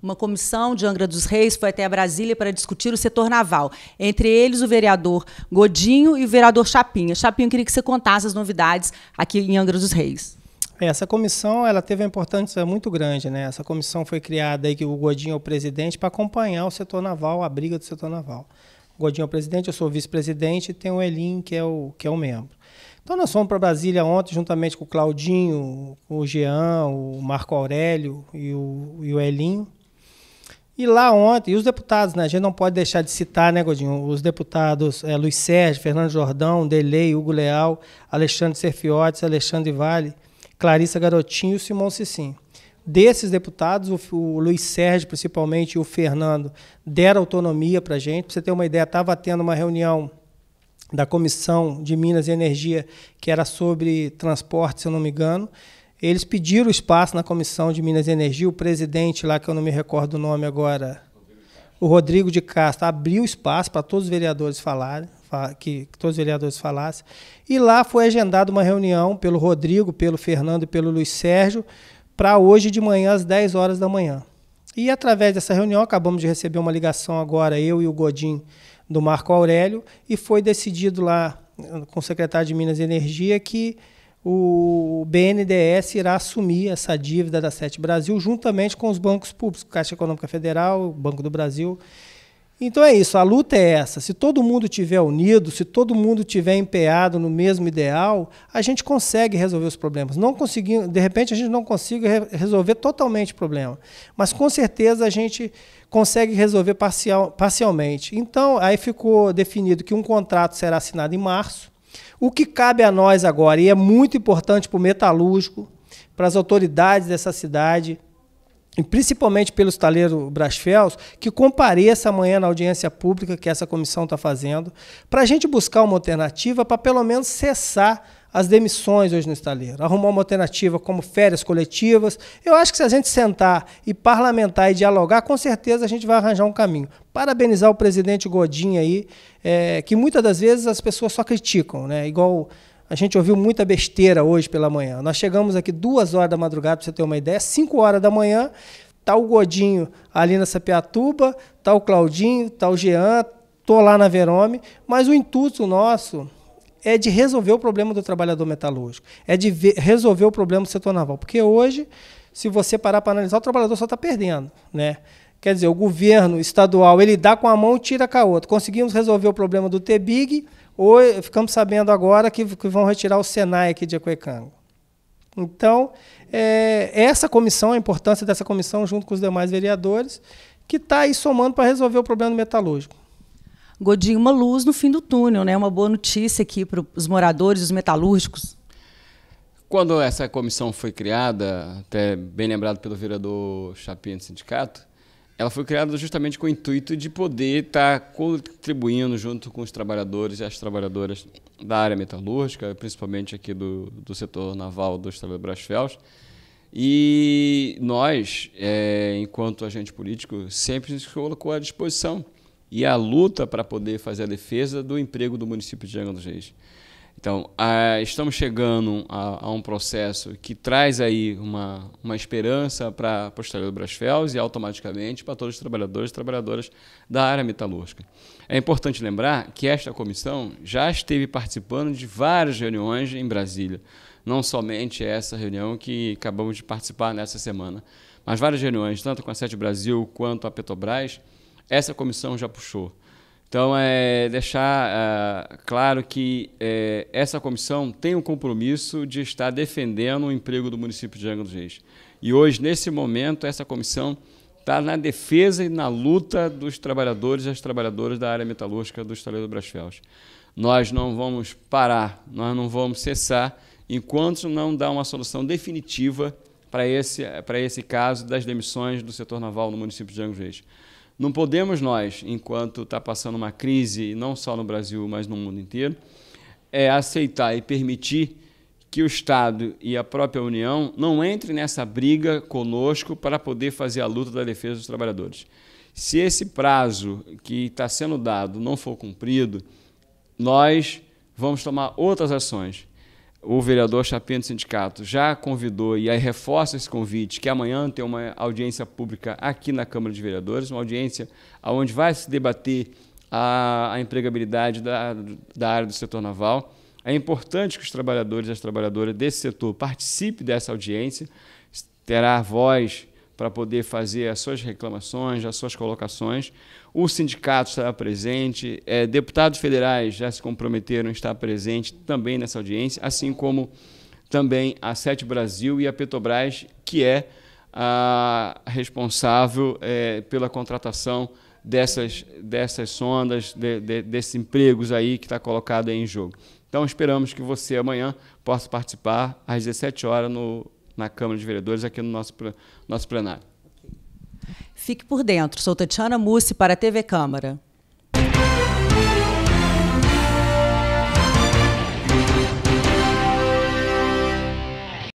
Uma comissão de Angra dos Reis foi até Brasília para discutir o setor naval. Entre eles, o vereador Godinho e o vereador Chapinha. Chapinha, queria que você contasse as novidades aqui em Angra dos Reis. É, essa comissão ela teve uma importância muito grande. Né? Essa comissão foi criada, aí, que o Godinho é o presidente, para acompanhar o setor naval, a briga do setor naval. O Godinho é o presidente, eu sou vice-presidente e tem o Elim, que é o, que é o membro. Então nós fomos para Brasília ontem, juntamente com o Claudinho, o Jean, o Marco Aurélio e o, e o Elinho e lá ontem, e os deputados, né? A gente não pode deixar de citar, né, Godinho? Os deputados é, Luiz Sérgio, Fernando Jordão, Delei, Hugo Leal, Alexandre Serfiotes, Alexandre Vale, Clarissa Garotinho e Simão Cicim. Desses deputados, o, o, Luiz Sérgio, principalmente, e o Fernando, deram autonomia para a gente. Para você ter uma ideia, estava tendo uma reunião da Comissão de Minas e Energia, que era sobre transporte, se eu não me engano, eles pediram espaço na Comissão de Minas e Energia, o presidente lá, que eu não me recordo o nome agora, o Rodrigo de Castro, abriu espaço para todos os vereadores falarem, que, que todos os vereadores falassem. E lá foi agendada uma reunião pelo Rodrigo, pelo Fernando e pelo Luiz Sérgio, para hoje de manhã, às 10 horas da manhã. E através dessa reunião, acabamos de receber uma ligação agora, eu e o Godin, do Marco Aurélio, e foi decidido lá com o secretário de Minas e Energia que o BNDES irá assumir essa dívida da Sete Brasil juntamente com os bancos públicos, Caixa Econômica Federal, Banco do Brasil. Então é isso, a luta é essa. Se todo mundo tiver unido, se todo mundo tiver empenhado no mesmo ideal, a gente consegue resolver os problemas. Não conseguindo, de repente a gente não consegue resolver totalmente o problema, mas com certeza a gente consegue resolver parcial, parcialmente. Então aí ficou definido que um contrato será assinado em março o que cabe a nós agora, e é muito importante para o metalúrgico, para as autoridades dessa cidade, e principalmente pelo estaleiro Brasfels, que compareça amanhã na audiência pública que essa comissão está fazendo, para a gente buscar uma alternativa para pelo menos cessar as demissões hoje no estaleiro, arrumar uma alternativa como férias coletivas. Eu acho que se a gente sentar e parlamentar e dialogar, com certeza a gente vai arranjar um caminho. Parabenizar o presidente Godin aí, é, que muitas das vezes as pessoas só criticam, né? Igual a gente ouviu muita besteira hoje pela manhã. Nós chegamos aqui duas horas da madrugada, para você ter uma ideia, cinco horas da manhã, tá o Godinho ali na Sapiatuba, tá o Claudinho, tá o Jean, tô lá na Verome, mas o intuito nosso é de resolver o problema do trabalhador metalúrgico, é de ver, resolver o problema do setor naval. Porque hoje, se você parar para analisar, o trabalhador só está perdendo. Né? Quer dizer, o governo estadual ele dá com a mão e tira com a outra. Conseguimos resolver o problema do TBIG, ou ficamos sabendo agora que, que vão retirar o Senai aqui de Acuecanga. Então, é, essa comissão, a importância dessa comissão, junto com os demais vereadores, que está aí somando para resolver o problema do metalúrgico. Godinho, uma luz no fim do túnel, né? Uma boa notícia aqui para os moradores, os metalúrgicos. Quando essa comissão foi criada, até bem lembrado pelo vereador Chapinha do sindicato, ela foi criada justamente com o intuito de poder estar tá contribuindo junto com os trabalhadores e as trabalhadoras da área metalúrgica, principalmente aqui do, do setor naval do Estado de Brasfels. E nós, é, enquanto agente político, sempre nos colocou à disposição e a luta para poder fazer a defesa do emprego do município de Angra dos Reis. Então, a, estamos chegando a, a, um processo que traz aí uma, uma esperança para a Postaleira do Brasfels e automaticamente para todos os trabalhadores e trabalhadoras da área metalúrgica. É importante lembrar que esta comissão já esteve participando de várias reuniões em Brasília, não somente essa reunião que acabamos de participar nessa semana, mas várias reuniões, tanto com a Sete Brasil quanto a Petrobras, essa comissão já puxou. Então, é deixar uh, claro que é, essa comissão tem um compromisso de estar defendendo o emprego do município de Angra dos Reis. E hoje, nesse momento, essa comissão está na defesa e na luta dos trabalhadores e as trabalhadoras da área metalúrgica do Estaleiro do Brasfels. Nós não vamos parar, nós não vamos cessar, enquanto não dar uma solução definitiva para esse, esse caso das demissões do setor naval no município de Angra dos Reis. Não podemos nós, enquanto está passando uma crise, não só no Brasil, mas no mundo inteiro, é aceitar e permitir que o Estado e a própria União não entrem nessa briga conosco para poder fazer a luta da defesa dos trabalhadores. Se esse prazo que está sendo dado não for cumprido, nós vamos tomar outras ações o vereador Chapinha do sindicato já convidou e aí reforça esse convite que amanhã tem uma audiência pública aqui na Câmara de Vereadores, uma audiência onde vai se debater a, a empregabilidade da, da área do setor naval. É importante que os trabalhadores e as trabalhadoras desse setor participem dessa audiência, terá voz para poder fazer as suas reclamações, as suas colocações. O sindicato estará presente, é, deputados federais já se comprometeram a estar presente também nessa audiência, assim como também a Sete Brasil e a Petrobras, que é a responsável é, pela contratação dessas, dessas sondas, de, de, desses empregos aí que está colocado em jogo. Então esperamos que você amanhã possa participar às 17 horas no na Câmara de Vereadores aqui no nosso, nosso plenário. Fique por dentro. Sou Tatiana Mussi para a TV Câmara.